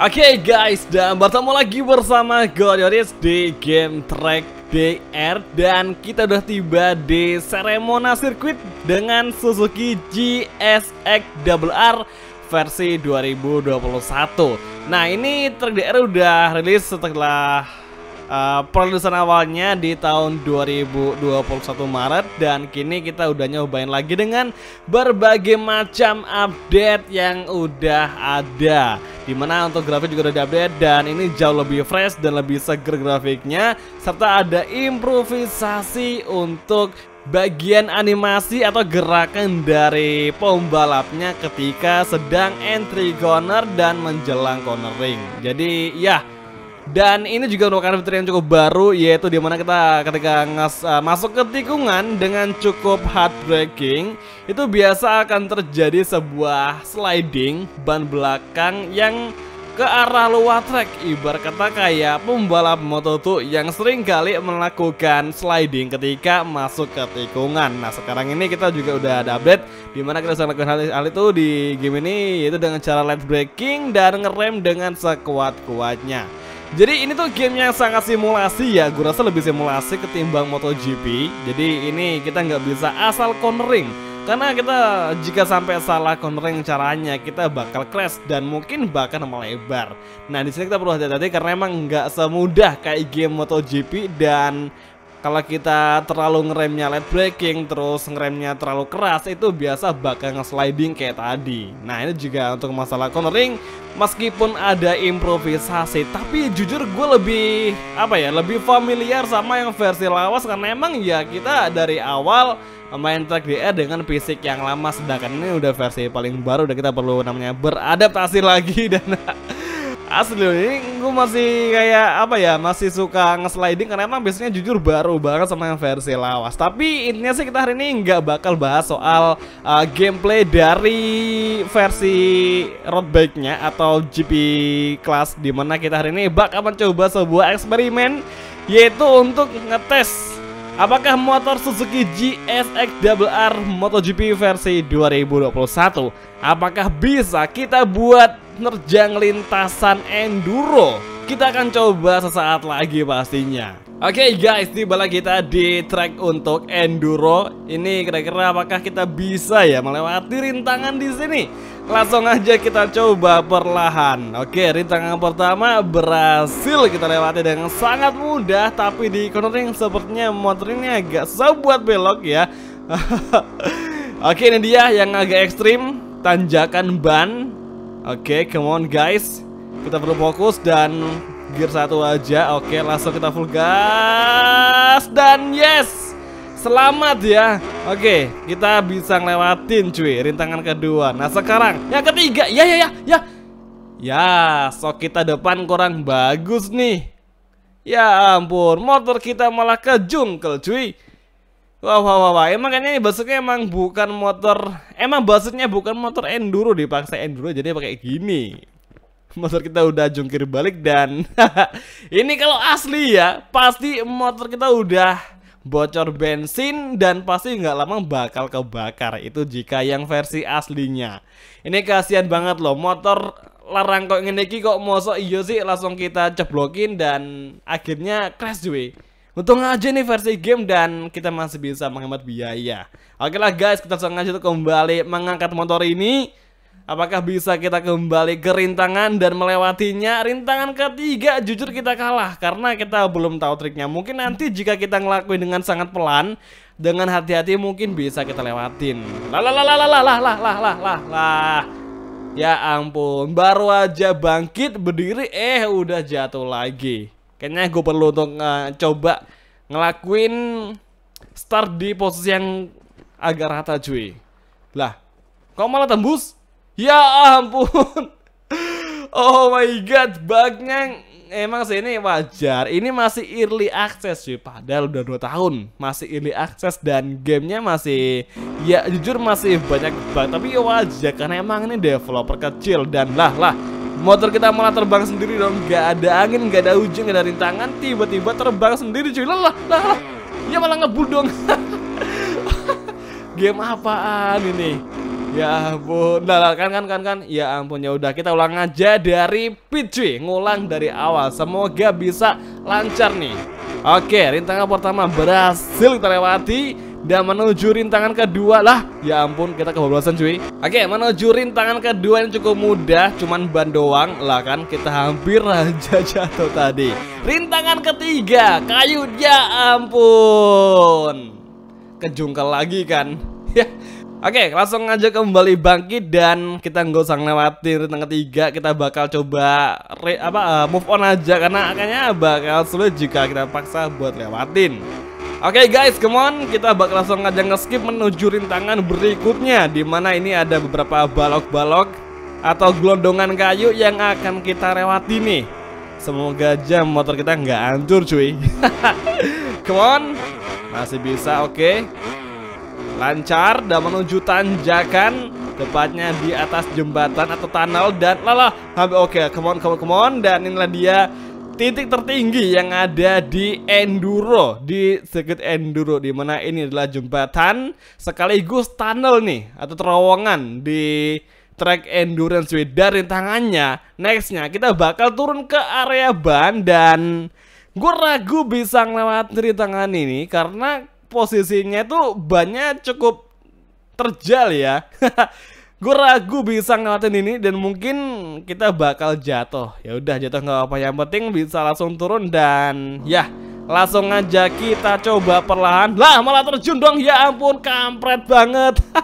Oke okay guys, dan bertemu lagi bersama Goryoris di game Track DR Dan kita udah tiba di Seremona Circuit dengan Suzuki GSX RR versi 2021 Nah ini Track DR udah rilis setelah uh, awalnya di tahun 2021 Maret dan kini kita udah nyobain lagi dengan berbagai macam update yang udah ada dimana untuk grafik juga udah diupdate dan ini jauh lebih fresh dan lebih seger grafiknya serta ada improvisasi untuk bagian animasi atau gerakan dari pembalapnya ketika sedang entry corner dan menjelang cornering. Jadi ya dan ini juga merupakan fitur yang cukup baru yaitu dimana kita ketika ngas, uh, eh, masuk ke tikungan dengan cukup heartbreaking itu biasa akan terjadi sebuah sliding ban belakang yang ke arah luar track ibar kata kayak pembalap Moto2 yang sering kali melakukan sliding ketika masuk ke tikungan. Nah sekarang ini kita juga udah ada update dimana kita bisa melakukan hal, hal itu di game ini yaitu dengan cara light braking dan ngerem dengan sekuat-kuatnya. Jadi ini tuh game yang sangat simulasi ya, gue rasa lebih simulasi ketimbang MotoGP. Jadi ini kita nggak bisa asal cornering, karena kita jika sampai salah cornering caranya kita bakal crash dan mungkin bahkan melebar. Nah di sini kita perlu hati-hati karena emang nggak semudah kayak game MotoGP dan kalau kita terlalu ngeremnya late braking terus ngeremnya terlalu keras itu biasa bakal nge-sliding kayak tadi nah ini juga untuk masalah cornering meskipun ada improvisasi tapi jujur gue lebih apa ya lebih familiar sama yang versi lawas karena emang ya kita dari awal main track DR dengan fisik yang lama sedangkan ini udah versi paling baru udah kita perlu namanya beradaptasi lagi dan Asli loh, ini gue masih kayak apa ya, masih suka ngesliding karena emang biasanya jujur baru banget sama yang versi lawas. Tapi intinya sih kita hari ini nggak bakal bahas soal uh, gameplay dari versi road bike-nya atau GP class di mana kita hari ini bakal mencoba sebuah eksperimen yaitu untuk ngetes Apakah motor Suzuki GSX RR MotoGP versi 2021 apakah bisa kita buat nerjang lintasan enduro Kita akan coba sesaat lagi pastinya Oke okay guys, tiba lagi kita di track untuk enduro Ini kira-kira apakah kita bisa ya melewati rintangan di sini? Langsung aja kita coba perlahan Oke, okay, rintangan pertama berhasil kita lewati dengan sangat mudah Tapi di cornering sepertinya motor ini agak susah buat belok ya Oke, okay, ini dia yang agak ekstrim Tanjakan ban Oke, okay, come on guys. Kita perlu fokus dan gear satu aja. Oke, okay, langsung kita full gas dan yes. Selamat ya. Oke, okay, kita bisa ngelewatin cuy rintangan kedua. Nah, sekarang yang ketiga. Ya ya ya ya. Ya, So kita depan kurang bagus nih. Ya ampun, motor kita malah ke jungle cuy. Wah, wah, wah, wah. Emang kayaknya Basuke emang bukan motor, emang basutnya bukan motor enduro dipaksa enduro jadi pakai gini. Motor kita udah jungkir balik dan ini kalau asli ya, pasti motor kita udah bocor bensin dan pasti nggak lama bakal kebakar itu jika yang versi aslinya. Ini kasihan banget loh motor larang kok ngene kok mosok iyo sih langsung kita ceblokin dan akhirnya crash juga Untung aja nih versi game dan kita masih bisa menghemat biaya. Oke lah guys, kita langsung aja kembali mengangkat motor ini. Apakah bisa kita kembali ke rintangan dan melewatinya? Rintangan ketiga jujur kita kalah karena kita belum tahu triknya. Mungkin nanti jika kita ngelakuin dengan sangat pelan, dengan hati-hati mungkin bisa kita lewatin. Lah Lah lah lah lah lah lah lah lah lah lah. Ya ampun, baru aja bangkit berdiri eh udah jatuh lagi kayaknya gue perlu untuk uh, coba ngelakuin start di posisi yang agak rata cuy lah kok malah tembus ya ampun oh my god bugnya emang sih ini wajar ini masih early access cuy padahal udah 2 tahun masih early access dan gamenya masih ya jujur masih banyak bug tapi ya wajar karena emang ini developer kecil dan lah lah motor kita malah terbang sendiri dong Gak ada angin, gak ada hujan, gak ada rintangan Tiba-tiba terbang sendiri cuy Lah lah Ya malah ngebul dong Game apaan ini Ya ampun Nah lah, kan kan kan kan Ya ampun ya udah kita ulang aja dari pit cuy Ngulang dari awal Semoga bisa lancar nih Oke rintangan pertama berhasil kita lewati dan menuju rintangan kedua lah ya ampun kita kebablasan cuy oke okay, menuju rintangan kedua yang cukup mudah cuman ban doang lah kan kita hampir aja jatuh tadi rintangan ketiga kayu ya ampun kejungkel lagi kan ya Oke, langsung aja kembali bangkit dan kita nggak usah lewatin rintangan ketiga. Kita bakal coba re, apa uh, move on aja karena akhirnya bakal sulit jika kita paksa buat lewatin. Oke okay guys, come on, kita bakal langsung aja nge-skip menuju rintangan berikutnya di mana ini ada beberapa balok-balok atau gelondongan kayu yang akan kita lewati nih. Semoga jam motor kita nggak hancur cuy. come on. Masih bisa, oke. Okay. Lancar dan menuju tanjakan tepatnya di atas jembatan atau tunnel dan lalah oke, okay, come on, come on, come on dan inilah dia titik tertinggi yang ada di enduro di sirkuit enduro di mana ini adalah jembatan sekaligus tunnel nih atau terowongan di track endurance with dari tangannya nextnya kita bakal turun ke area ban dan gue ragu bisa ngelewat dari tangan ini karena posisinya tuh banyak cukup terjal ya gue ragu bisa ngelatin ini dan mungkin kita bakal jatuh ya udah jatuh nggak apa yang penting bisa langsung turun dan ya langsung aja kita coba perlahan lah malah terjun dong ya ampun kampret banget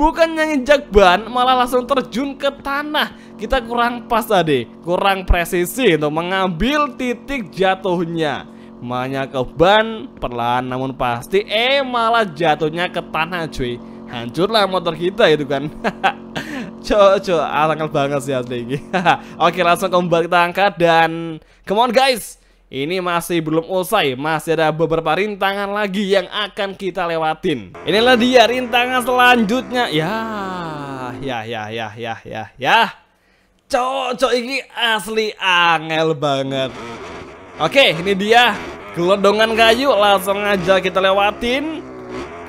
bukan nginjak ban malah langsung terjun ke tanah kita kurang pas tadi kurang presisi untuk mengambil titik jatuhnya Makanya ke ban perlahan namun pasti eh malah jatuhnya ke tanah cuy hancurlah motor kita itu kan Cok, cok, banget sih asli ini Oke, langsung kembali kita angkat dan Come on guys ini masih belum usai, masih ada beberapa rintangan lagi yang akan kita lewatin. Inilah dia rintangan selanjutnya. Ya, ya, ya, ya, ya, ya, ya. Cocok ini asli angel banget. Oke, ini dia gelondongan kayu langsung aja kita lewatin.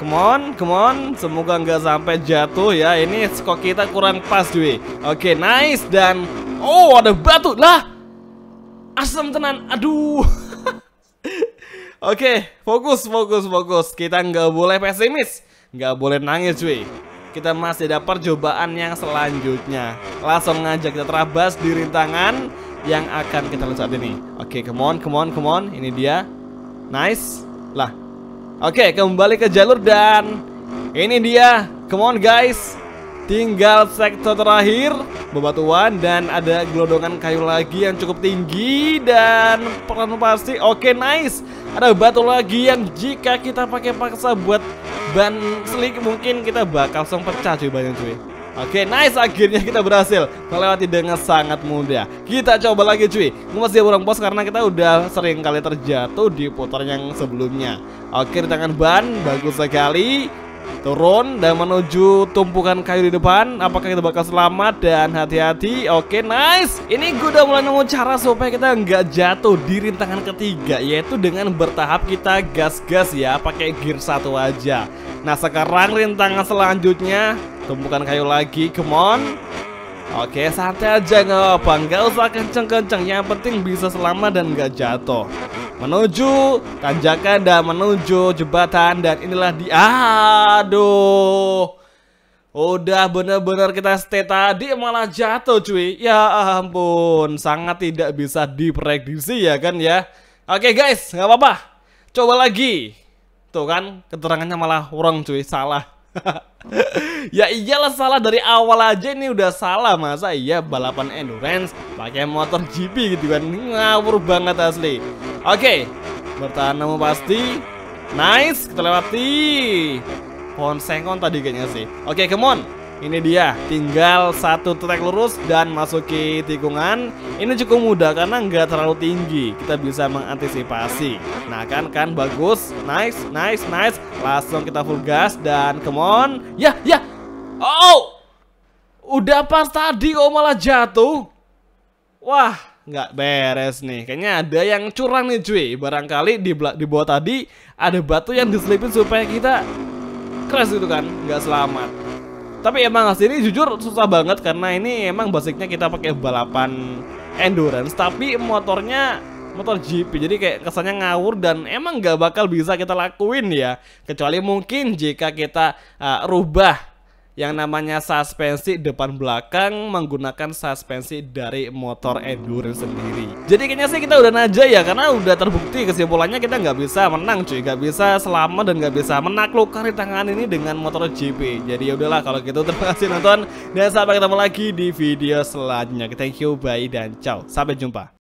Come on, come on. Semoga nggak sampai jatuh ya. Ini skok kita kurang pas, cuy. Oke, okay, nice dan oh ada batu lah. Asam tenan. Aduh. Oke, okay, fokus, fokus, fokus. Kita nggak boleh pesimis, nggak boleh nangis, cuy. Kita masih ada percobaan yang selanjutnya. Langsung aja kita terabas di rintangan yang akan kita lihat saat ini. Oke, okay, come on, come on, come on. Ini dia. Nice. Lah, Oke, kembali ke jalur dan ini dia. Come on guys. Tinggal sektor terakhir bebatuan dan ada gelodongan kayu lagi yang cukup tinggi dan peran pasti oke okay, nice. Ada batu lagi yang jika kita pakai paksa buat ban slick mungkin kita bakal langsung pecah cuy banyak cuy. Oke, okay, nice akhirnya kita berhasil melewati dengan sangat mudah. Kita coba lagi cuy. Ngemas dia burung pos karena kita udah sering kali terjatuh di putaran yang sebelumnya. Oke, okay, di tangan ban bagus sekali. Turun dan menuju tumpukan kayu di depan. Apakah kita bakal selamat dan hati-hati? Oke, okay, nice. Ini gue udah mulai nemu cara supaya kita nggak jatuh di rintangan ketiga, yaitu dengan bertahap kita gas-gas ya, pakai gear satu aja. Nah, sekarang rintangan selanjutnya Tumpukan kayu lagi, come on Oke, santai aja nggak apa Nggak usah kenceng-kenceng Yang penting bisa selama dan nggak jatuh Menuju tanjakan dan menuju jembatan Dan inilah di... Aduh Udah bener-bener kita stay tadi malah jatuh cuy Ya ampun Sangat tidak bisa diprediksi ya kan ya Oke guys, nggak apa-apa Coba lagi Tuh kan, keterangannya malah wrong cuy, salah ya iyalah salah dari awal aja ini udah salah masa iya balapan endurance pakai motor GP gitu kan ngawur banget asli oke bertahan namun pasti nice kita lewati pohon sengkon tadi kayaknya sih oke come on ini dia, tinggal satu trek lurus dan masuki tikungan. Ini cukup mudah karena nggak terlalu tinggi. Kita bisa mengantisipasi. Nah kan kan bagus, nice, nice, nice. Langsung kita full gas dan come on. Ya ya, oh, udah pas tadi kok malah jatuh. Wah, nggak beres nih. Kayaknya ada yang curang nih cuy. Barangkali di, di bawah tadi ada batu yang diselipin supaya kita crash gitu kan, nggak selamat tapi emang ini jujur susah banget karena ini emang basicnya kita pakai balapan endurance tapi motornya motor GP jadi kayak kesannya ngawur dan emang gak bakal bisa kita lakuin ya kecuali mungkin jika kita uh, rubah yang namanya suspensi depan belakang menggunakan suspensi dari motor endurance sendiri. Jadi kayaknya sih kita udah naja ya karena udah terbukti kesimpulannya kita nggak bisa menang cuy, nggak bisa selama dan nggak bisa menaklukkan di tangan ini dengan motor GP. Jadi ya udahlah kalau gitu terima kasih nonton dan sampai ketemu lagi di video selanjutnya. Thank you, bye dan ciao. Sampai jumpa.